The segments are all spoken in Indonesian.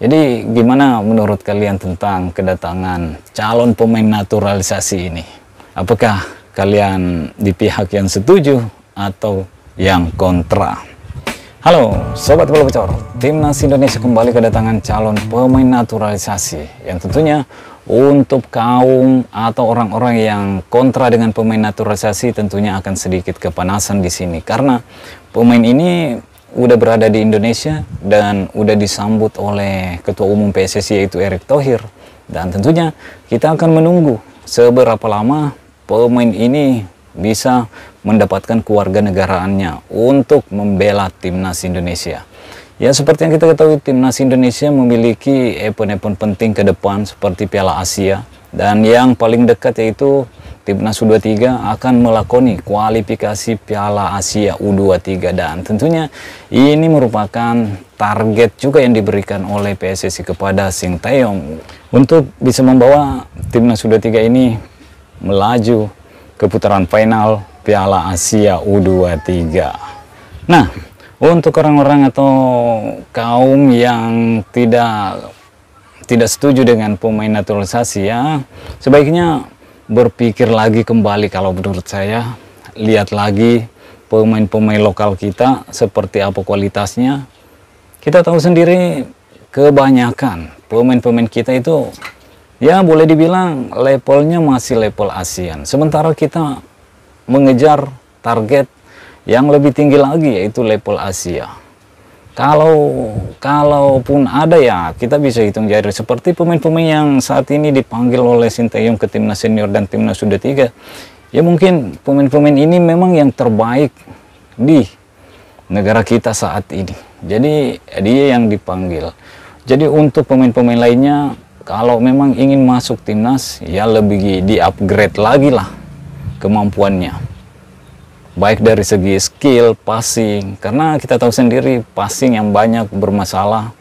Jadi gimana menurut kalian tentang kedatangan calon pemain naturalisasi ini? Apakah kalian di pihak yang setuju atau yang kontra? Halo Sobat Bola Bocor, Timnas Indonesia kembali kedatangan calon pemain naturalisasi yang tentunya untuk kaum atau orang-orang yang kontra dengan pemain naturalisasi tentunya akan sedikit kepanasan di sini karena pemain ini udah berada di Indonesia dan udah disambut oleh Ketua Umum PSSI yaitu Erick Thohir. Dan tentunya kita akan menunggu seberapa lama pemain ini bisa mendapatkan keluarga negaraannya untuk membela timnas Indonesia. Ya seperti yang kita ketahui timnas Indonesia memiliki event-event penting ke depan seperti Piala Asia dan yang paling dekat yaitu Timnas U23 akan melakoni kualifikasi Piala Asia U23 dan tentunya ini merupakan target juga yang diberikan oleh PSSI kepada Sinteyong untuk bisa membawa Timnas U23 ini melaju ke putaran final Piala Asia U23. Nah, untuk orang-orang atau kaum yang tidak tidak setuju dengan pemain naturalisasi ya, sebaiknya berpikir lagi kembali kalau menurut saya lihat lagi pemain-pemain lokal kita seperti apa kualitasnya kita tahu sendiri kebanyakan pemain-pemain kita itu ya boleh dibilang levelnya masih level ASEAN sementara kita mengejar target yang lebih tinggi lagi yaitu level Asia kalau kalaupun ada ya kita bisa hitung jari seperti pemain-pemain yang saat ini dipanggil oleh Sinteyong ke timnas senior dan timnas sudah tiga. Ya mungkin pemain-pemain ini memang yang terbaik di negara kita saat ini. Jadi dia yang dipanggil. Jadi untuk pemain-pemain lainnya kalau memang ingin masuk timnas ya lebih di upgrade lagi lah kemampuannya baik dari segi skill passing karena kita tahu sendiri passing yang banyak bermasalah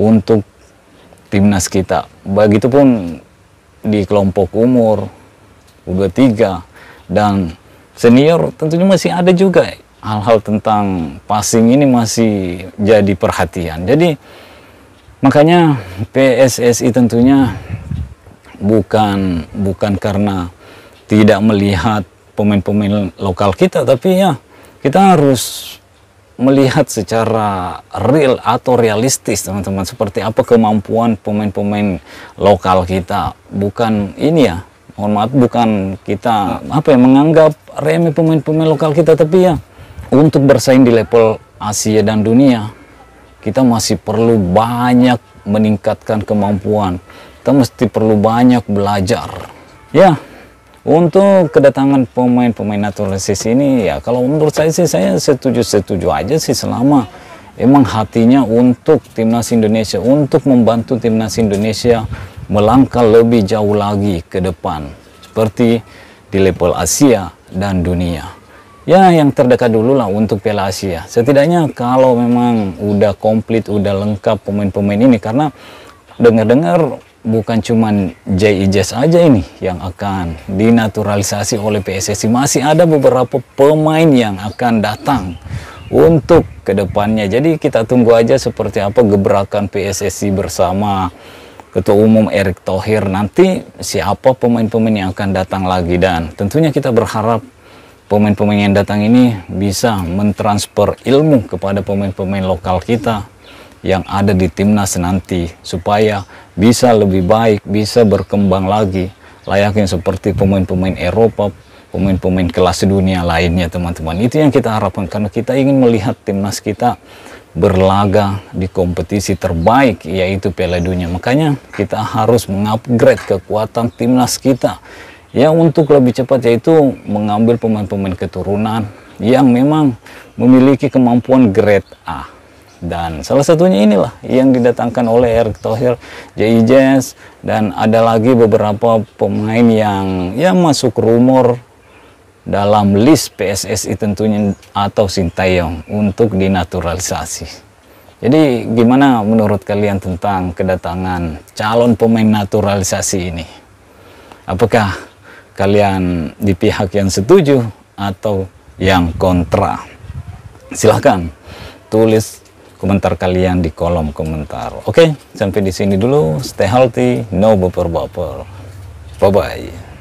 untuk timnas kita. Begitupun di kelompok umur U23 dan senior tentunya masih ada juga hal-hal tentang passing ini masih jadi perhatian. Jadi makanya PSSI tentunya bukan bukan karena tidak melihat pemain-pemain lokal kita tapi ya kita harus melihat secara real atau realistis teman-teman seperti apa kemampuan pemain-pemain lokal kita bukan ini ya mohon maaf bukan kita apa ya menganggap remeh pemain-pemain lokal kita tapi ya untuk bersaing di level Asia dan dunia kita masih perlu banyak meningkatkan kemampuan kita mesti perlu banyak belajar ya untuk kedatangan pemain-pemain naturalisasi ini ya kalau menurut saya sih saya setuju-setuju aja sih selama emang hatinya untuk timnas Indonesia untuk membantu timnas Indonesia melangkah lebih jauh lagi ke depan seperti di level Asia dan dunia. Ya yang terdekat dulu lah untuk Piala Asia. Setidaknya kalau memang udah komplit, udah lengkap pemain-pemain ini karena dengar-dengar bukan cuma JIJS aja ini yang akan dinaturalisasi oleh PSSI. Masih ada beberapa pemain yang akan datang untuk kedepannya. Jadi kita tunggu aja seperti apa gebrakan PSSI bersama Ketua Umum Erick Thohir nanti siapa pemain-pemain yang akan datang lagi dan tentunya kita berharap pemain-pemain yang datang ini bisa mentransfer ilmu kepada pemain-pemain lokal kita yang ada di timnas nanti supaya bisa lebih baik, bisa berkembang lagi layaknya seperti pemain-pemain Eropa, pemain-pemain kelas dunia lainnya teman-teman. Itu yang kita harapkan karena kita ingin melihat timnas kita berlaga di kompetisi terbaik yaitu Piala Dunia. Makanya kita harus mengupgrade kekuatan timnas kita ya untuk lebih cepat yaitu mengambil pemain-pemain keturunan yang memang memiliki kemampuan grade A dan salah satunya inilah yang didatangkan oleh Erick Thohir, Jay Jazz dan ada lagi beberapa pemain yang yang masuk rumor dalam list PSSI tentunya atau Sintayong untuk dinaturalisasi. Jadi gimana menurut kalian tentang kedatangan calon pemain naturalisasi ini? Apakah kalian di pihak yang setuju atau yang kontra? Silahkan tulis komentar kalian di kolom komentar. Oke, sampai di sini dulu. Stay healthy, no baper-baper. Bye-bye.